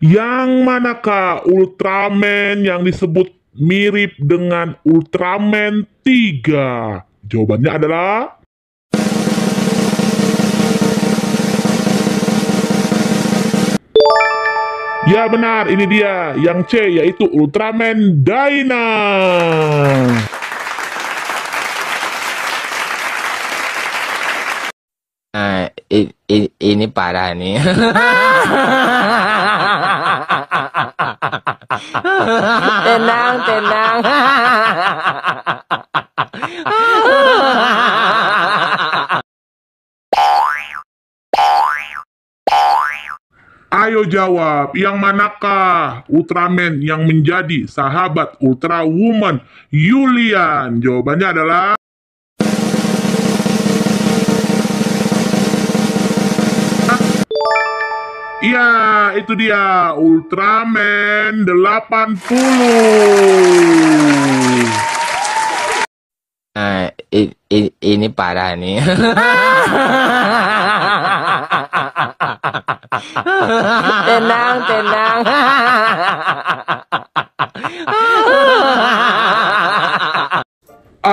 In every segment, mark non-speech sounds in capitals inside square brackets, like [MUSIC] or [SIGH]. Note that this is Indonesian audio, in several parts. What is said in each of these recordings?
yang manakah Ultraman yang disebut mirip dengan Ultraman 3? Jawabannya adalah Ya benar, ini dia yang C yaitu Ultraman Dyna. Nah, eh, ini parah nih. [LAUGHS] tenang, tenang. Ayo jawab, yang manakah Ultraman yang menjadi sahabat Ultrawoman Yulian? Jawabannya adalah Iya, itu dia Ultraman 80. puluh. Nah, i, i, ini parah nih. tenang, tenang.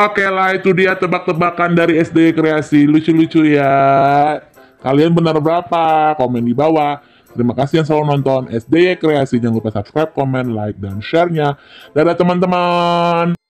Oke lah, itu dia tebak-tebakan dari SD Kreasi. Lucu-lucu ya. Kalian benar berapa? Komen di bawah. Terima kasih yang selalu nonton SDY Kreasi. Jangan lupa subscribe, komen, like, dan share-nya. Dadah teman-teman!